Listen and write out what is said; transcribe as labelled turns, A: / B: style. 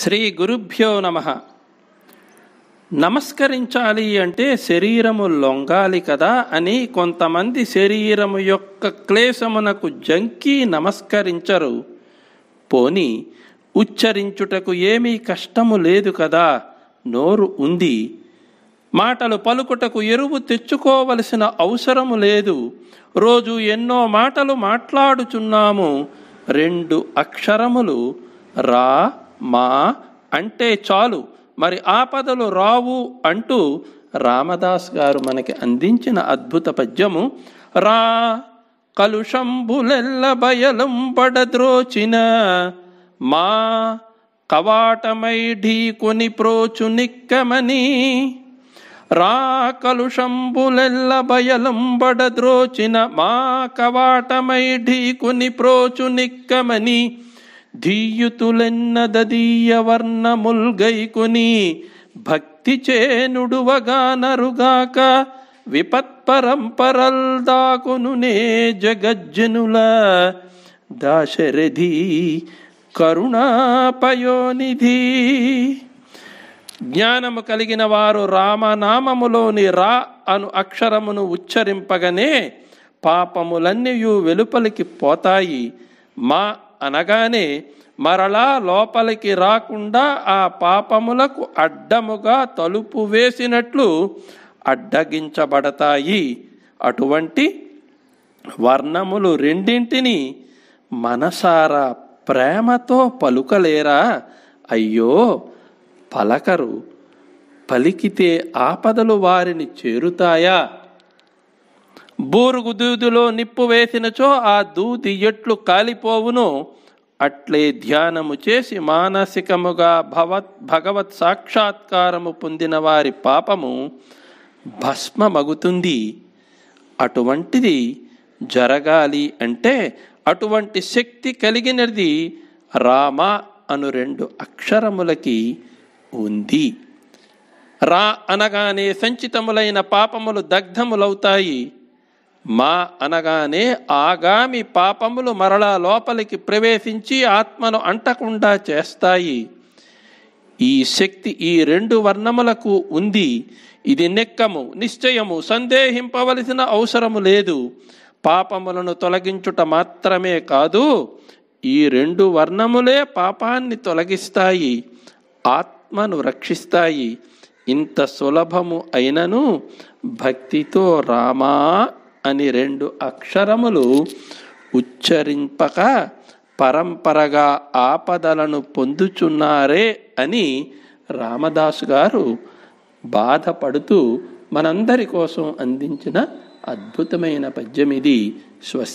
A: శ్రీ గురుభ్యో నమ నమస్కరించాలి అంటే శరీరము లొంగాలి కదా అని కొంతమంది శరీరము యొక్క క్లేశమునకు జంకి నమస్కరించరు పోని ఉచ్చరించుటకు ఏమీ కష్టము లేదు కదా నోరు ఉంది మాటలు పలుకుటకు ఎరువు తెచ్చుకోవలసిన అవసరము లేదు రోజు ఎన్నో మాటలు మాట్లాడుచున్నాము రెండు అక్షరములు రా మా అంటే చాలు మరి ఆపదలు రావు అంటూ రామదాస్ గారు మనకి అందించిన అద్భుత పద్యము రా కలుషంబులెల్ల బయలం పడద్రోచిన మా కవాటమై ఢీకొని ప్రోచు నిక్కమని రా కలుషంబులెల్ల బయలం పడద్రోచిన మా కవాటమై ఢీకొని ప్రోచు నిక్కమని ధీయుతులెన్నదీయవర్ణముల్గైకుని భక్తి చేనుడువగానరుగాక నే జగజ్జనుల దాశరథి కరుణాపయోనిధి జ్ఞానము కలిగిన వారు రామనామములోని రా అను అక్షరమును ఉచ్చరింపగనే పాపములన్నీయు వెలుపలికి పోతాయి మా అనగానే మరలా లోపలికి రాకుండా ఆ పాపములకు అడ్డముగా తలుపు వేసినట్లు అడ్డగించబడతాయి అటువంటి వర్ణములు రెండింటిని మనసారా ప్రేమతో పలుకలేరా అయ్యో పలకరు పలికితే ఆపదలు వారిని చేరుతాయా బూరుగు దూదులో నిప్పు వేసినచో ఆ దూది ఎట్లు కాలిపోవును అట్లే ధ్యానము చేసి మానసికముగా భవత్ భగవత్ సాక్షాత్కారము పొందిన వారి పాపము భస్మమగుతుంది అటువంటిది జరగాలి అంటే అటువంటి శక్తి కలిగినది రామ అను రెండు అక్షరములకి ఉంది రా అనగానే సంచితములైన పాపములు దగ్ధములవుతాయి మా అనగానే ఆగామి పాపములు మరలా లోపలికి ప్రవేశించి ఆత్మను అంటకుండా చేస్తాయి ఈ శక్తి ఈ రెండు వర్ణములకు ఉంది ఇది నెక్కము నిశ్చయము సందేహింపవలసిన అవసరము లేదు పాపములను తొలగించుట మాత్రమే కాదు ఈ రెండు వర్ణములే పాపాన్ని తొలగిస్తాయి ఆత్మను రక్షిస్తాయి ఇంత సులభము అయినను భక్తితో రామా అని రెండు అక్షరములు ఉచ్చరింపక పరంపరగా ఆపదలను పొందుచున్నారే అని రామదాసు గారు బాధపడుతూ మనందరి కోసం అందించిన అద్భుతమైన పద్యం ఇది స్వస్తి